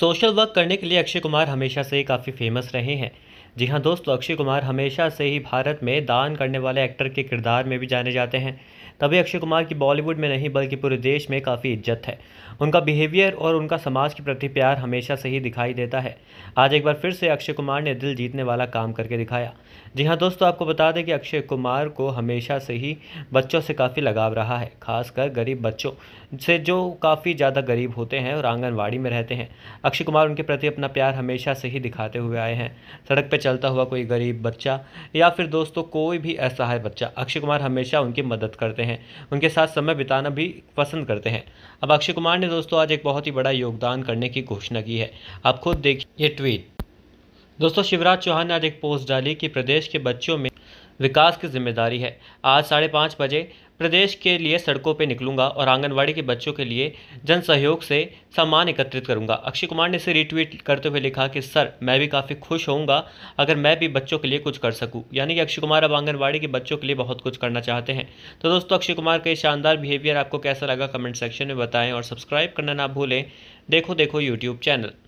social work करने के लिए अक्षय कुमार हमेशा से काफ़ी फेमस रहे हैं जी हाँ दोस्तों अक्षय कुमार हमेशा से ही भारत में दान करने वाले एक्टर के किरदार में भी जाने जाते हैं तभी अक्षय कुमार की बॉलीवुड में नहीं बल्कि पूरे देश में काफ़ी इज्जत है उनका बिहेवियर और उनका समाज के प्रति प्यार हमेशा से ही दिखाई देता है आज एक बार फिर से अक्षय कुमार ने दिल जीतने वाला काम करके दिखाया जी हाँ दोस्तों तो आपको बता दें कि अक्षय कुमार को हमेशा से ही बच्चों से काफ़ी लगाव रहा है खासकर गरीब बच्चों से जो काफ़ी ज़्यादा गरीब होते हैं और आंगनबाड़ी में रहते हैं अक्षय कुमार उनके प्रति अपना प्यार हमेशा से ही दिखाते हुए आए हैं सड़क पर चलता हुआ कोई गरीब बच्चा या फिर दोस्तों कोई भी असहाय बच्चा अक्षय कुमार हमेशा उनकी मदद करते हैं उनके साथ समय बिताना भी पसंद करते हैं अब अक्षय कुमार ने दोस्तों आज एक बहुत ही बड़ा योगदान करने की घोषणा की है आप खुद देखिए ये ट्वीट दोस्तों शिवराज चौहान ने आज एक पोस्ट डाली कि प्रदेश के बच्चों में विकास की जिम्मेदारी है आज साढ़े पाँच बजे प्रदेश के लिए सड़कों पर निकलूंगा और आंगनबाड़ी के बच्चों के लिए जन सहयोग से सामान एकत्रित करूंगा अक्षय कुमार ने इसे रिट्वीट करते हुए लिखा कि सर मैं भी काफ़ी खुश होऊंगा अगर मैं भी बच्चों के लिए कुछ कर सकूं यानी कि अक्षय कुमार अब आंगनबाड़ी के बच्चों के लिए बहुत कुछ करना चाहते हैं तो दोस्तों अक्षय कुमार का शानदार बिहेवियर आपको कैसा लगा कमेंट सेक्शन में बताएँ और सब्सक्राइब करना ना भूलें देखो देखो यूट्यूब चैनल